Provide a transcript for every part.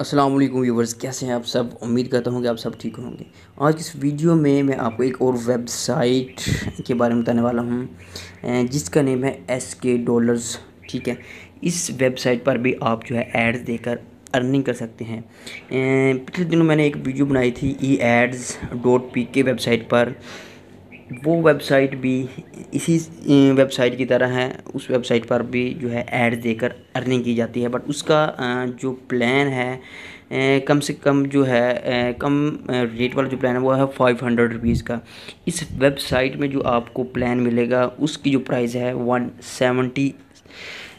अस्सलाम वालेकुम व्यूवर्स कैसे हैं आप सब उम्मीद करता हूँ कि आप सब ठीक होंगे आज इस वीडियो में मैं आपको एक और वेबसाइट के बारे में बताने वाला हूँ जिसका नेम है एस के डॉलर्स ठीक है इस वेबसाइट पर भी आप जो है एड्स देकर अर्निंग कर सकते हैं पिछले दिनों मैंने एक वीडियो बनाई थी E ads dot P K website पर वो वेबसाइट भी इसी वेबसाइट की तरह है उस वेबसाइट पर भी जो है एड देकर अर्निंग की जाती है बट उसका जो प्लान है कम से कम जो है कम रेट वाला जो प्लान है वो है फाइव हंड्रेड रुपीज़ का इस वेबसाइट में जो आपको प्लान मिलेगा उसकी जो प्राइस है one seventy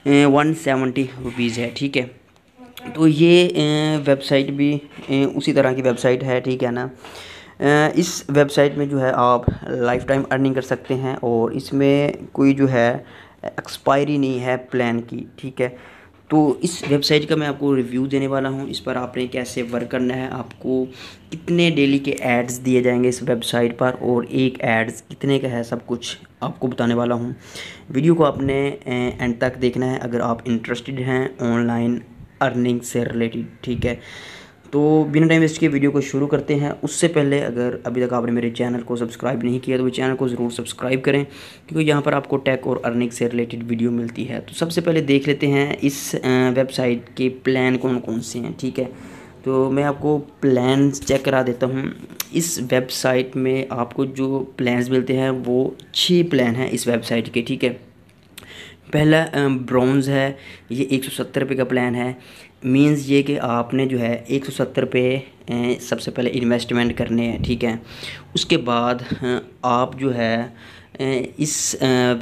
one seventy rupees है ठीक है तो ये वेबसाइट भी उसी तरह की वेबसाइट है ठीक है ना इस वेबसाइट में जो है आप लाइफ टाइम अर्निंग कर सकते हैं और इसमें कोई जो है एक्सपायरी नहीं है प्लान की ठीक है तो इस वेबसाइट का मैं आपको रिव्यू देने वाला हूँ इस पर आपने कैसे वर्क करना है आपको कितने डेली के एड्स दिए जाएंगे इस वेबसाइट पर और एक एड्स कितने का है सब कुछ आपको बताने वाला हूँ वीडियो को आपने एंड तक देखना है अगर आप इंटरेस्टेड हैं ऑनलाइन अर्निंग से रिलेटेड ठीक है तो बिना टाइम वेस्ट के वीडियो को शुरू करते हैं उससे पहले अगर अभी तक आपने मेरे चैनल को सब्सक्राइब नहीं किया तो वो चैनल को ज़रूर सब्सक्राइब करें क्योंकि यहाँ पर आपको टैक और अर्निंग से रिलेटेड वीडियो मिलती है तो सबसे पहले देख लेते हैं इस वेबसाइट के प्लान कौन कौन से हैं ठीक है तो मैं आपको प्लान चेक करा देता हूँ इस वेबसाइट में आपको जो प्लान मिलते हैं वो छः प्लान हैं इस वेबसाइट के ठीक है पहला ब्रॉन्ज़ है ये सत्तर रुपये का प्लान है मीन्स ये कि आपने जो है एक सौ सत्तर पे सबसे पहले इन्वेस्टमेंट करने हैं ठीक है उसके बाद आप जो है इस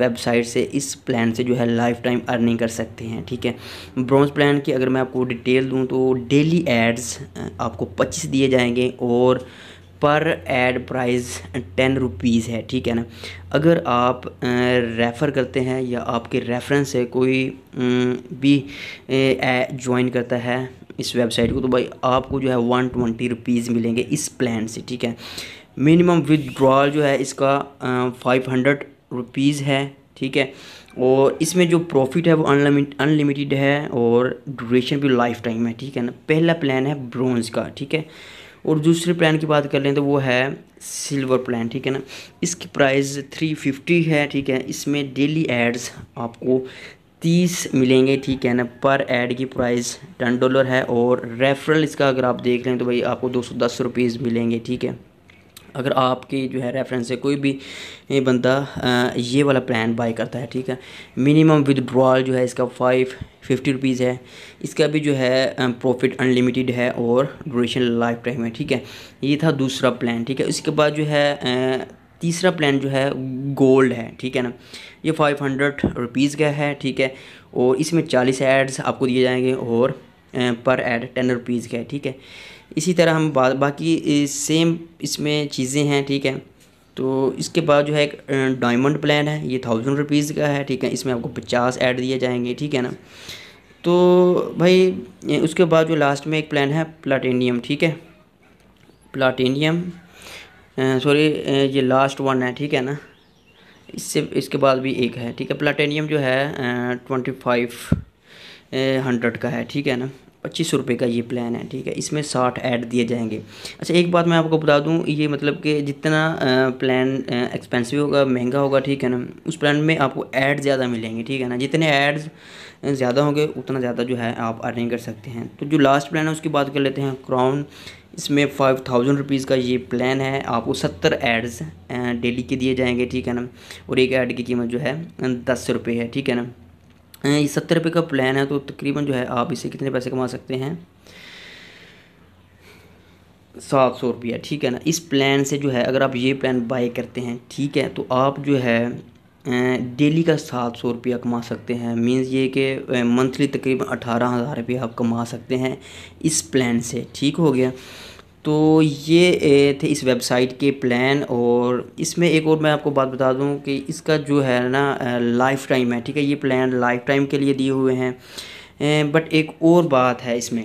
वेबसाइट से इस प्लान से जो है लाइफ टाइम अर्निंग कर सकते हैं ठीक है ब्रॉन्ज प्लान की अगर मैं आपको डिटेल दूं तो डेली एड्स आपको 25 दिए जाएंगे और पर एड प्राइस टेन रुपीज़ है ठीक है ना अगर आप रेफ़र करते हैं या आपके रेफरेंस से कोई भी ज्वाइन करता है इस वेबसाइट को तो भाई आपको जो है वन ट्वेंटी रुपीज़ मिलेंगे इस प्लान से ठीक है मिनिमम विदड्रॉल जो है इसका फाइव हंड्रेड रुपीज़ है ठीक है और इसमें जो प्रॉफिट है वो अनलिमिट अनलिमिटेड है और ड्यूरेशन भी लाइफ टाइम है ठीक है ना पहला प्लान है ब्रोंज का ठीक है और दूसरे प्लान की बात कर लें तो वो है सिल्वर प्लान ठीक है ना इसकी प्राइस 350 है ठीक है इसमें डेली एड्स आपको तीस मिलेंगे ठीक है ना पर एड की प्राइस टेन डॉलर है और रेफरल इसका अगर आप देख रहे हैं तो भाई आपको दो सौ दस रुपीज़ मिलेंगे ठीक है अगर आपके जो है रेफरेंस से कोई भी बंदा ये वाला प्लान बाई करता है ठीक है मिनिमम विदड्रॉल जो है इसका फाइव फिफ्टी रुपीज़ है इसका भी जो है प्रॉफिट अनलिमिटेड है और ड्यूरेशन लाइफ टाइम है ठीक है ये था दूसरा प्लान ठीक है इसके बाद जो है तीसरा प्लान जो है गोल्ड है ठीक है ना ये फाइव हंड्रेड रुपीज़ का है ठीक है और इसमें चालीस एड्स आपको दिए जाएंगे और पर एड टेन रुपीज़ का है ठीक है इसी तरह हम बा, बाकी सेम इसमें चीज़ें हैं ठीक है तो इसके बाद जो है एक डायमंड प्लान है ये थाउजेंड रुपीज़ का है ठीक है इसमें आपको पचास ऐड दिए जाएंगे ठीक है ना तो भाई उसके बाद जो लास्ट में एक प्लान है प्लाटेनियम ठीक है प्लाटेनियम सॉरी ये लास्ट वन है ठीक है ना इससे इसके बाद भी एक है ठीक है प्लाटेनियम जो है ट्वेंटी फाइव हंड्रेड का है ठीक है ना पच्चीस रुपये का ये प्लान है ठीक है इसमें साठ ऐड दिए जाएंगे अच्छा एक बात मैं आपको बता दूँ ये मतलब कि जितना प्लान एक्सपेंसिव होगा महंगा होगा ठीक है ना उस प्लान में आपको ऐड ज़्यादा मिलेंगे ठीक है ना जितने ऐड्स ज़्यादा होंगे उतना ज़्यादा जो है आप अर्निंग कर सकते हैं तो जो लास्ट प्लान है उसकी बात कर लेते हैं क्राउन इसमें फाइव थाउजेंड रुपीज़ का ये प्लान है आपको सत्तर एड्स डेली के दिए जाएंगे ठीक है ना और एक ऐड की कीमत जो है दस रुपये है ठीक है ना ये सत्तर रुपये का प्लान है तो तकरीबन जो है आप इसे कितने पैसे कमा सकते हैं सात सौ रुपया ठीक है ना इस प्लान से जो है अगर आप ये प्लान बाई करते हैं ठीक है तो आप जो है डेली का सात सौ रुपया कमा सकते हैं मींस ये कि मंथली तकरीबन अठारह हज़ार रुपया आप कमा सकते हैं इस प्लान से ठीक हो गया तो ये थे इस वेबसाइट के प्लान और इसमें एक और मैं आपको बात बता दूं कि इसका जो है ना लाइफ टाइम है ठीक है ये प्लान लाइफ टाइम के लिए दिए हुए हैं बट एक और बात है इसमें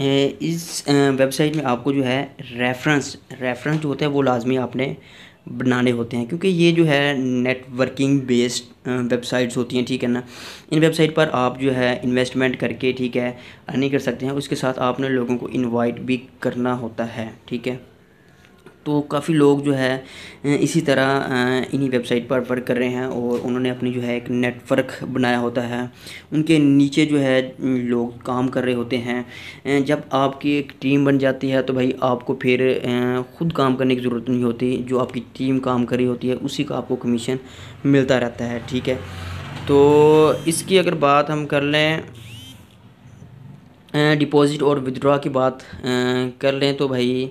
इस वेबसाइट में आपको जो है रेफरेंस रेफरेंस जो होते हैं वो लाजमी आपने बनाने होते हैं क्योंकि ये जो है नेटवर्किंग बेस्ड वेबसाइट्स होती हैं ठीक है ना इन वेबसाइट पर आप जो है इन्वेस्टमेंट करके ठीक है अर्निंग कर सकते हैं उसके साथ आपने लोगों को इनवाइट भी करना होता है ठीक है तो काफ़ी लोग जो है इसी तरह इन्हीं वेबसाइट पर वर्क कर रहे हैं और उन्होंने अपनी जो है एक नेटवर्क बनाया होता है उनके नीचे जो है लोग काम कर रहे होते हैं जब आपकी एक टीम बन जाती है तो भाई आपको फिर ख़ुद काम करने की ज़रूरत नहीं होती जो आपकी टीम काम कर रही होती है उसी का आपको कमीशन मिलता रहता है ठीक है तो इसकी अगर बात हम कर लें डिपॉज़िट और विदड्रॉ की बात कर लें तो भाई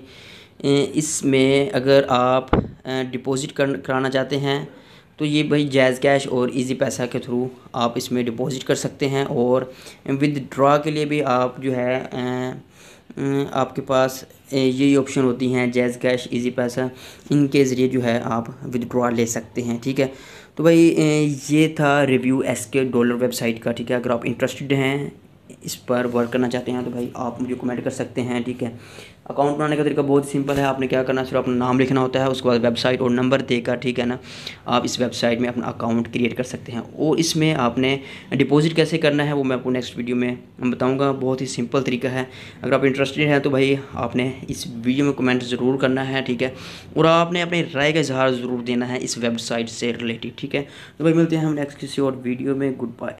इसमें अगर आप डिपॉज़िट कराना चाहते हैं तो ये भाई जैज़ कैश और इजी पैसा के थ्रू आप इसमें डिपॉज़िट कर सकते हैं और विदड्रा के लिए भी आप जो है आपके पास यही ऑप्शन होती हैं जैज़ कैश इजी पैसा इनके ज़रिए जो है आप विदड्रा ले सकते हैं ठीक है तो भाई ये था review S K dollar website का ठीक है अगर आप इंटरेस्टेड हैं इस पर वर्क करना चाहते हैं तो भाई आप मुझे कमेंट कर सकते हैं ठीक है अकाउंट बनाने का तरीका बहुत सिंपल है आपने क्या करना सिर्फ अपना नाम लिखना होता है उसके बाद वेबसाइट और नंबर देकर ठीक है ना आप इस वेबसाइट में अपना अकाउंट क्रिएट कर सकते हैं और इसमें आपने डिपॉजिट कैसे करना है वो मैं आपको नेक्स्ट वीडियो में बताऊँगा बहुत ही सिंपल तरीका है अगर आप इंटरेस्टेड हैं तो भाई आपने इस वीडियो में कमेंट ज़रूर करना है ठीक है और आपने अपने राय का इजहार ज़रूर देना है इस वेबसाइट से रिलेटेड ठीक है तो भाई मिलते हैं हम नेक्स्ट किसी और वीडियो में गुड बाय